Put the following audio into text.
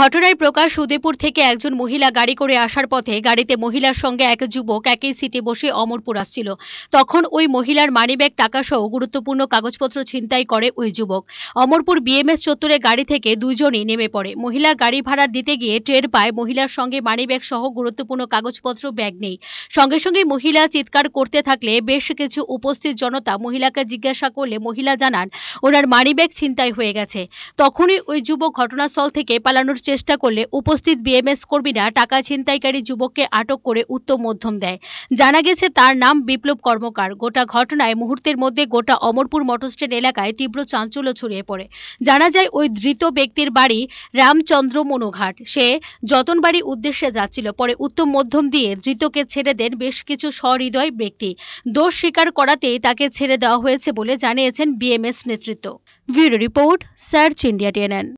ঘটনায় প্রকাশ উদয়পুর থেকে একজন মহিলা গাড়ি করে আসার পথে গাড়িতে মহিলার সঙ্গে এক যুবক একই সিটে বসে অমরপুর আসছিল তখন ওই মহিলার মানিব্যাগ টাকাসহ গুরুত্বপূর্ণ কাগজপত্র ছিনতাই করে ওই যুবক অমরপুর বিএমএস চত্বরে গাড়ি থেকে দুজনই নেমে পড়ে মহিলা গাড়ি ভাড়া দিতে গিয়ে টের পায় মহিলার সঙ্গে মানিব্যাগ সহ গুরুত্বপূর্ণ কাগজপত্র ব্যাগ নেই সঙ্গে সঙ্গে মহিলা চিৎকার করতে থাকলে বেশ কিছু উপস্থিত জনতা মহিলাকে জিজ্ঞাসা করলে মহিলা জানান ওনার মানিব্যাগ ছিনতাই হয়ে গেছে তখনই ওই যুবক ঘটনাস্থল থেকে পালানো পালানোর চেষ্টা করলে উপস্থিত বিএমএস কর্মীরা টাকা ছিনতাইকারী যুবককে আটক করে উত্তম মধ্যম দেয় জানা গেছে তার নাম বিপ্লব কর্মকার গোটা ঘটনায় মুহূর্তের মধ্যে গোটা অমরপুর মটরস্ট্যান্ড এলাকায় তীব্র চাঞ্চল্য ছড়িয়ে পড়ে জানা যায় ওই ধৃত ব্যক্তির বাড়ি রামচন্দ্র মনুঘাট সে যতনবাড়ি উদ্দেশ্যে যাচ্ছিল পরে উত্তম মধ্যম দিয়ে ধৃতকে ছেড়ে দেন বেশ কিছু সহৃদয় ব্যক্তি দোষ স্বীকার করাতেই তাকে ছেড়ে দেওয়া হয়েছে বলে জানিয়েছেন বিএমএস নেতৃত্ব bureau report search India TNN